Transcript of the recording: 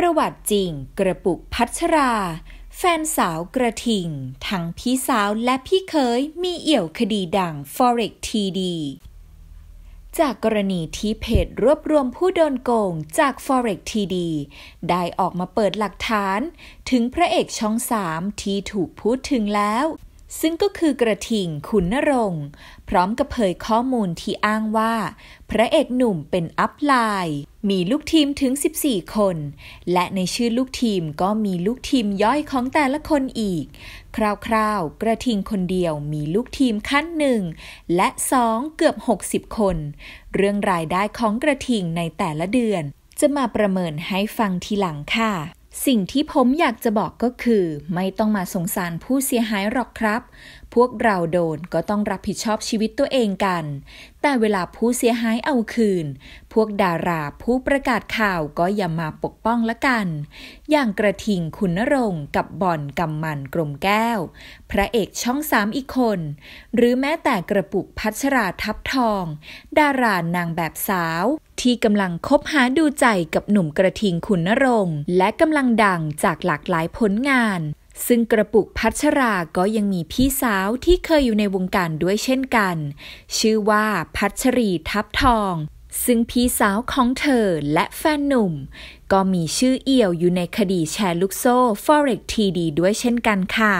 ประวัติจริงกระปุกพัชรา แฟนสาวกระทิงทั้งพี่สาวและพี่เคยมีเอี่ยวคดีดัง Forex TD จากกรณีที่เพจรวบรวมผู้โดนโกงจาก Forex TD ได้ออกมาเปิดหลักฐาน ถึงพระเอกช่องสามที่ถูกพูดถึงแล้วซึ่งก็คือกระทิงขุนนรงค์ พร้อมกับเผยข้อมูลที่อ้างว่า พระเอกหนุ่มเป็นอัพไลน์ มีลูกทีมถึง 14 คน และในชื่อลูกทีมก็มีลูกทีมย่อยของแต่ละคนอีก คร่าวๆ กระทิงคนเดียวมีลูกทีมขั้นหนึ่งและสองเกือบ 60 คน เรื่องรายได้ของกระทิงในแต่ละเดือน จะมาประเมินให้ฟังทีหลังค่ะสิ่งที่ผมอยากจะบอกก็คือ ไม่ต้องมาสงสารผู้เสียหายหรอกครับพวกเราโดนก็ต้องรับผิดชอบชีวิตตัวเองกัน แต่เวลาผู้เสียหายเอาคืน พวกดาราผู้ประกาศข่าวก็อย่ามาปกป้องละกัน อย่างกระทิงคุณนรงกับบอนกำมันกลมแก้ว พระเอกช่องสามอีกคน หรือแม้แต่กระปุกพัชราทับทอง ดารานางแบบสาว ที่กำลังคบหาดูใจกับหนุ่มกระทิงขุนนรงและกำลังดังจากหลากหลายผลงานซึ่งกระปุกพัชราก็ยังมีพี่สาวที่เคยอยู่ในวงการด้วยเช่นกัน ชื่อว่าพัชรีทับทอง ซึ่งพี่สาวของเธอและแฟนหนุ่ม ก็มีชื่อเอี่ยวอยู่ในคดีแชร์ลูกโซ่ Forex TD ด้วยเช่นกันค่ะ